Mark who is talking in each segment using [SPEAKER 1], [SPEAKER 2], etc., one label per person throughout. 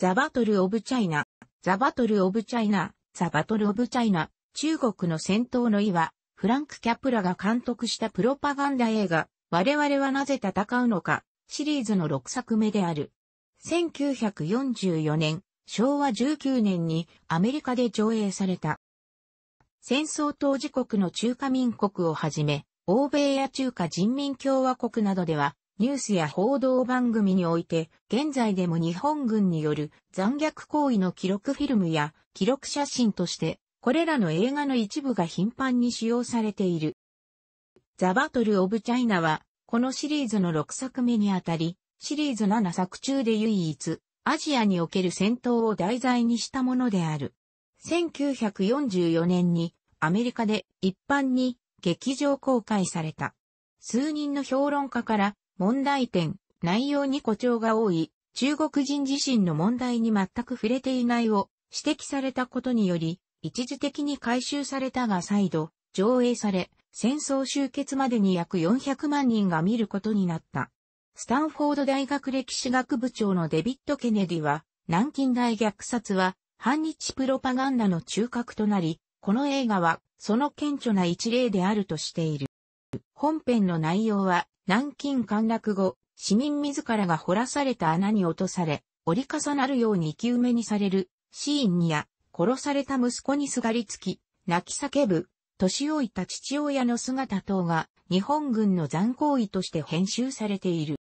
[SPEAKER 1] ザバトル・オブ・チャイナ、ザバトル・オブ・チャイナ、ザバトル・オブ・チャイナ、中国の戦闘の意は、フランク・キャプラが監督したプロパガンダ映画、我々はなぜ戦うのか、シリーズの6作目である。1944年、昭和19年にアメリカで上映された。戦争当事国の中華民国をはじめ、欧米や中華人民共和国などでは、ニュースや報道番組において、現在でも日本軍による残虐行為の記録フィルムや記録写真として、これらの映画の一部が頻繁に使用されている。ザ・バトル・オブ・チャイナは、このシリーズの6作目にあたり、シリーズ7作中で唯一、アジアにおける戦闘を題材にしたものである。1944年にアメリカで一般に劇場公開された。数人の評論家から問題点、内容に誇張が多い、中国人自身の問題に全く触れていないを指摘されたことにより、一時的に回収されたが再度、上映され、戦争終結までに約400万人が見ることになった。スタンフォード大学歴史学部長のデビッド・ケネディは、南京大虐殺は反日プロパガンダの中核となり、この映画はその顕著な一例であるとしている。本編の内容は南京陥落後、市民自らが掘らされた穴に落とされ、折り重なるように生き埋めにされる、シーンや、殺された息子にすがりつき、泣き叫ぶ、年老いた父親の姿等が、日本軍の残行為として編集されている。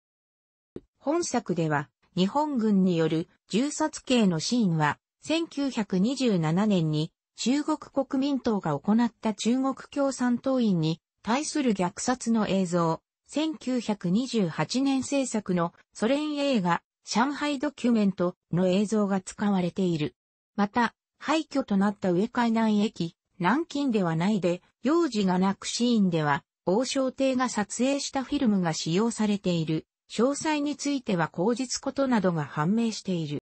[SPEAKER 1] 本作では、日本軍による銃殺刑のシーンは、1927年に中国国民党が行った中国共産党員に対する虐殺の映像、1928年制作のソ連映画、上海ドキュメントの映像が使われている。また、廃墟となった上海南駅、南京ではないで、幼児が泣くシーンでは、王将帝が撮影したフィルムが使用されている。詳細については口実ことなどが判明している。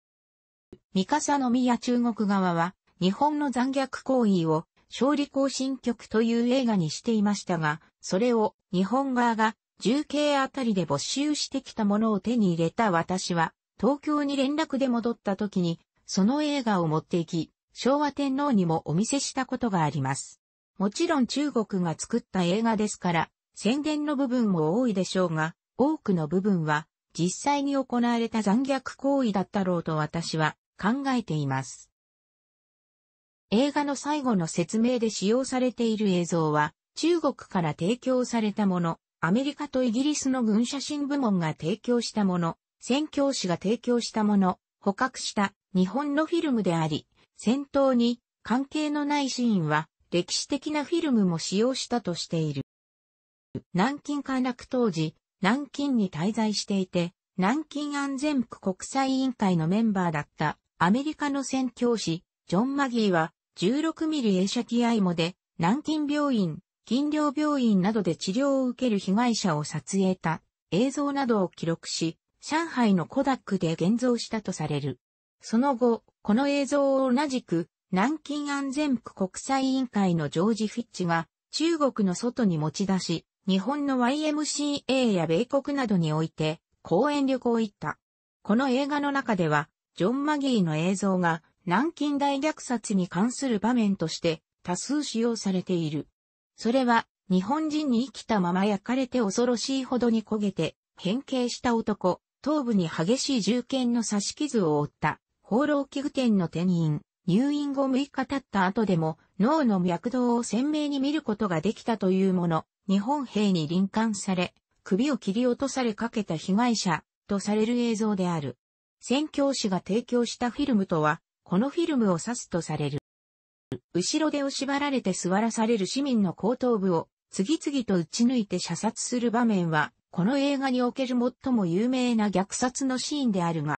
[SPEAKER 1] 三笠宮中国側は、日本の残虐行為を勝利行進曲という映画にしていましたが、それを日本側が重慶あたりで没収してきたものを手に入れた私は、東京に連絡で戻った時に、その映画を持って行き、昭和天皇にもお見せしたことがあります。もちろん中国が作った映画ですから、宣伝の部分も多いでしょうが、多くの部分は実際に行われた残虐行為だったろうと私は考えています。映画の最後の説明で使用されている映像は中国から提供されたもの、アメリカとイギリスの軍写真部門が提供したもの、宣教師が提供したもの、捕獲した日本のフィルムであり、戦闘に関係のないシーンは歴史的なフィルムも使用したとしている。南京陥落当時、南京に滞在していて、南京安全区国際委員会のメンバーだったアメリカの宣教師、ジョン・マギーは16ミリ映写機アイモで南京病院金陵病院などで治療を受ける被害者を撮影た映像などを記録し、上海のコダックで現像したとされる。その後、この映像を同じく、南京安全区国際委員会のジョージ・フィッチが、中国の外に持ち出し、日本の YMCA や米国などにおいて、講演旅行行った。この映画の中では、ジョン・マギーの映像が、南京大虐殺に関する場面として、多数使用されている。それは、日本人に生きたまま焼かれて恐ろしいほどに焦げて、変形した男、頭部に激しい銃剣の刺し傷を負った、放浪器具店の店員、入院後6日経った後でも、脳の脈動を鮮明に見ることができたというもの、日本兵に臨感され、首を切り落とされかけた被害者、とされる映像である。宣教師が提供したフィルムとは、このフィルムを指すとされる。後ろ手を縛られて座らされる市民の後頭部を次々と撃ち抜いて射殺する場面は、この映画における最も有名な虐殺のシーンであるが、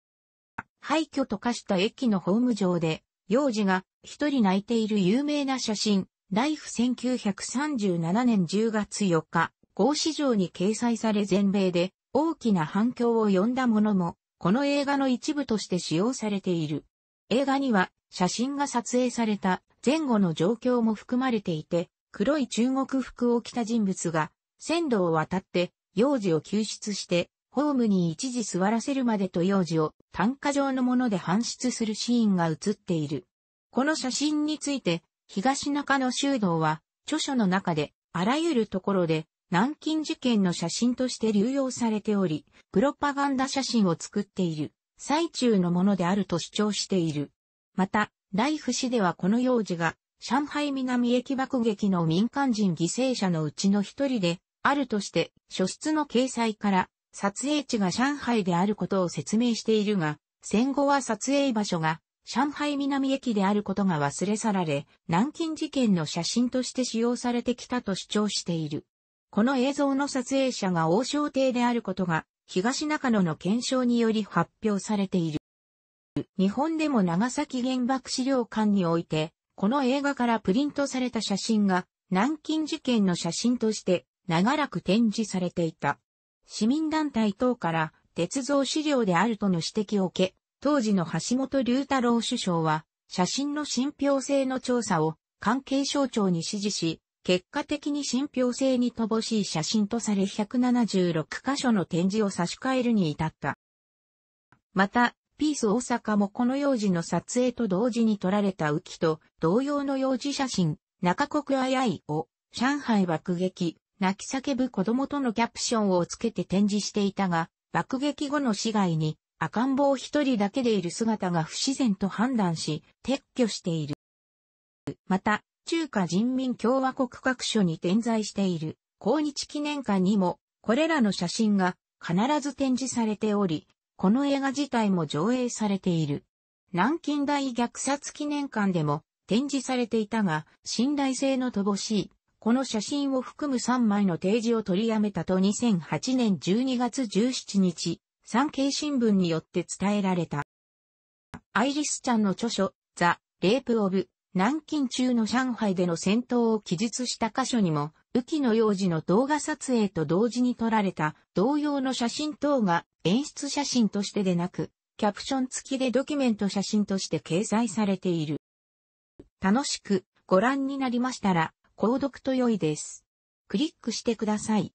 [SPEAKER 1] 廃墟と化した駅のホーム上で、幼児が一人泣いている有名な写真、ライフ1937年10月4日、合市場に掲載され全米で大きな反響を呼んだものも、この映画の一部として使用されている。映画には写真が撮影された前後の状況も含まれていて、黒い中国服を着た人物が、線路を渡って、幼児を救出して、ホームに一時座らせるまでと幼児を単価状のもので搬出するシーンが映っている。この写真について、東中野修道は、著書の中で、あらゆるところで、南京事件の写真として流用されており、プロパガンダ写真を作っている、最中のものであると主張している。また、ライフ市ではこの幼児が、上海南駅爆撃の民間人犠牲者のうちの一人で、あるとして、書室の掲載から、撮影地が上海であることを説明しているが、戦後は撮影場所が、上海南駅であることが忘れ去られ、南京事件の写真として使用されてきたと主張している。この映像の撮影者が王将邸であることが、東中野の検証により発表されている。日本でも長崎原爆資料館において、この映画からプリントされた写真が、南京事件の写真として長らく展示されていた。市民団体等から、鉄造資料であるとの指摘を受け、当時の橋本龍太郎首相は、写真の信憑性の調査を関係省庁に指示し、結果的に信憑性に乏しい写真とされ176箇所の展示を差し替えるに至った。また、ピース大阪もこの幼児の撮影と同時に撮られた浮きと同様の幼児写真、中国あやいを上海爆撃、泣き叫ぶ子供とのキャプションをつけて展示していたが、爆撃後の市外に赤ん坊一人だけでいる姿が不自然と判断し、撤去している。また、中華人民共和国各所に点在している、抗日記念館にも、これらの写真が必ず展示されており、この映画自体も上映されている。南京大虐殺記念館でも展示されていたが、信頼性の乏しい。この写真を含む3枚の提示を取りやめたと2008年12月17日、産経新聞によって伝えられた。アイリスちゃんの著書、ザ・レープ・オブ・南京中の上海での戦闘を記述した箇所にも、雨季の幼児の動画撮影と同時に撮られた同様の写真等が演出写真としてでなく、キャプション付きでドキュメント写真として掲載されている。楽しくご覧になりましたら、購読と良いです。クリックしてください。